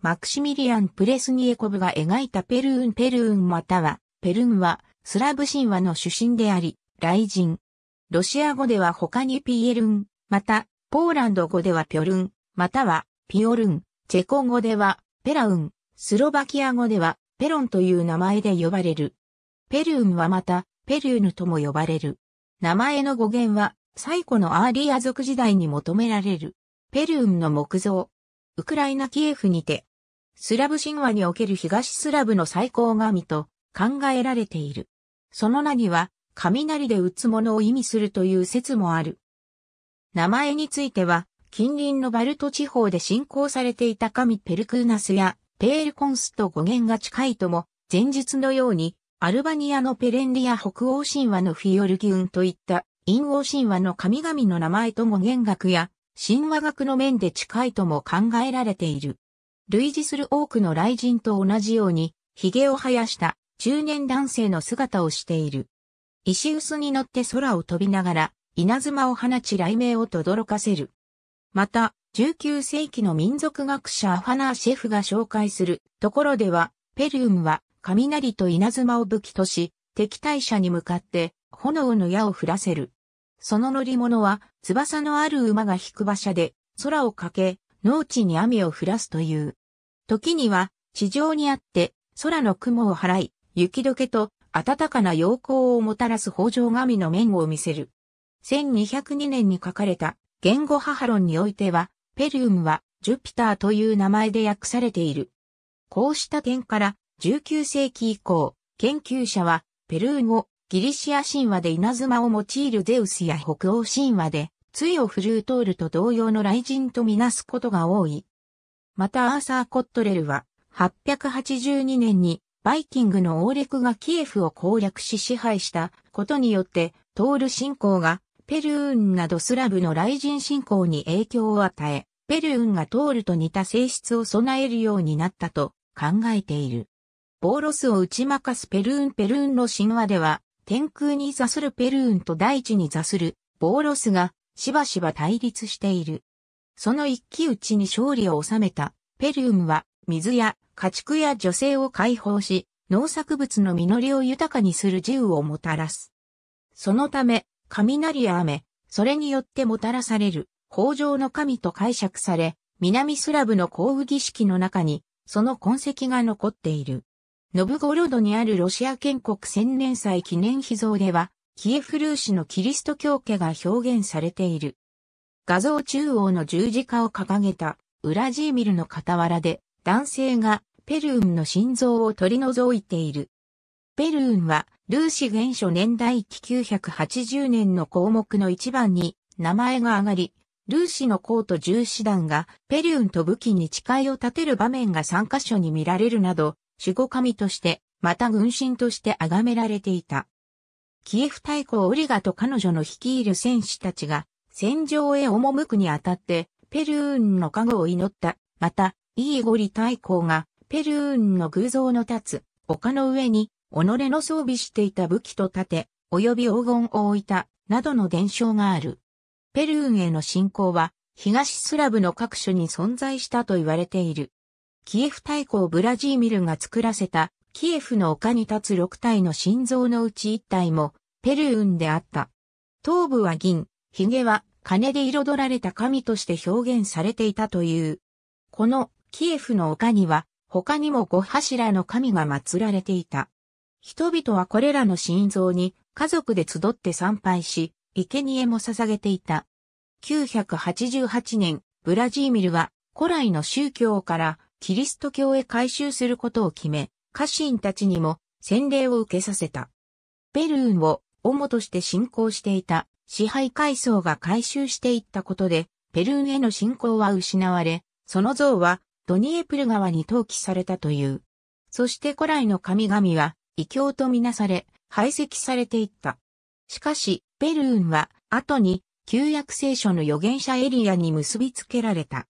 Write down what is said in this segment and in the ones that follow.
マクシミリアン・プレスニエコブが描いたペルーン・ペルーンまたは、ペルンは、スラブ神話の主神であり、雷神。ロシア語では他にピエルン、また、ポーランド語ではピョルン、または、ピオルン、チェコ語では、ペラウン、スロバキア語では、ペロンという名前で呼ばれる。ペルーンはまた、ペルーヌとも呼ばれる。名前の語源は、最古のアーリア族時代に求められる。ペルーンの木造。ウクライナキエフにて、スラブ神話における東スラブの最高神と考えられている。その名には、雷で打つものを意味するという説もある。名前については、近隣のバルト地方で信仰されていた神ペルクーナスやペールコンスと語源が近いとも、前述のように、アルバニアのペレンリア北欧神話のフィオルギウンといった陰王神話の神々の名前と語源学や神話学の面で近いとも考えられている。類似する多くの雷神と同じように、髭を生やした中年男性の姿をしている。石臼に乗って空を飛びながら、稲妻を放ち雷鳴を轟かせる。また、19世紀の民族学者アファナーシェフが紹介するところでは、ペリウムは雷と稲妻を武器とし、敵対者に向かって炎の矢を降らせる。その乗り物は翼のある馬が引く馬車で空を駆け、農地に雨を降らすという。時には地上にあって空の雲を払い、雪解けと暖かな陽光をもたらす北条神の面を見せる。1202年に書かれた言語ハハ論においては、ペリウムはジュピターという名前で訳されている。こうした点から19世紀以降、研究者はペルー語、ギリシア神話で稲妻を用いるゼウスや北欧神話で、杖を振るうトールと同様の雷神とみなすことが多い。またアーサー・コットレルは、882年にバイキングの王略がキエフを攻略し支配したことによって、トール信仰がペルーンなどスラブの雷神信仰に影響を与え、ペルーンがトールと似た性質を備えるようになったと考えている。ボーロスを打ち負かすペルーンペルーンの神話では、天空に座するペルーンと大地に座するボーロスがしばしば対立している。その一騎打ちに勝利を収めたペリウムは水や家畜や女性を解放し、農作物の実りを豊かにする自由をもたらす。そのため、雷や雨、それによってもたらされる、豊穣の神と解釈され、南スラブの降雨儀式の中に、その痕跡が残っている。ノブゴロドにあるロシア建国千年祭記念碑像では、キエフルーシのキリスト教家が表現されている。画像中央の十字架を掲げたウラジーミルの傍らで男性がペルーンの心臓を取り除いている。ペルーンはルーシ原初年代期980年の項目の一番に名前が上がり、ルーシのコート十士団がペルーンと武器に誓いを立てる場面が3カ所に見られるなど、守護神として、また軍神として崇められていた。キエフ大公オリガと彼女の率いる戦士たちが戦場へ赴くにあたってペルーンの加護を祈った。また、イーゴリ大公が、ペルーンの偶像の立つ、丘の上に、己の装備していた武器と盾、及び黄金を置いた、などの伝承がある。ペルーンへの信仰は、東スラブの各所に存在したと言われている。キエフ大公ブラジーミルが作らせた、キエフの丘に立つ6体の心臓のうち1体も、ペルーンであった。頭部は銀、髭は金で彩られた神として表現されていたという。このキエフの丘には他にも五柱の神が祀られていた。人々はこれらの神像に家族で集って参拝し、生贄も捧げていた。988年、ブラジーミルは古来の宗教からキリスト教へ改宗することを決め、家臣たちにも洗礼を受けさせた。ペルーンを主として信仰していた支配階層が回収していったことで、ペルーへの信仰は失われ、その像はドニエプル川に投棄されたという。そして古来の神々は異教とみなされ、排斥されていった。しかし、ペルーンは後に旧約聖書の預言者エリアに結びつけられた。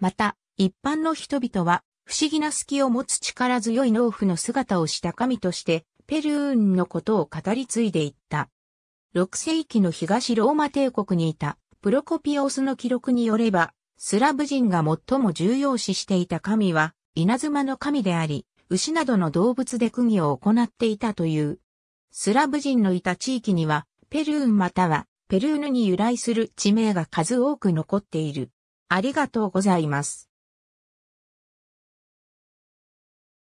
また、一般の人々は不思議な隙を持つ力強い農夫の姿をした神として、ペルーンのことを語り継いでいった。6世紀の東ローマ帝国にいたプロコピオスの記録によれば、スラブ人が最も重要視していた神は、稲妻の神であり、牛などの動物で釘を行っていたという。スラブ人のいた地域には、ペルーンまたは、ペルーヌに由来する地名が数多く残っている。ありがとうございます。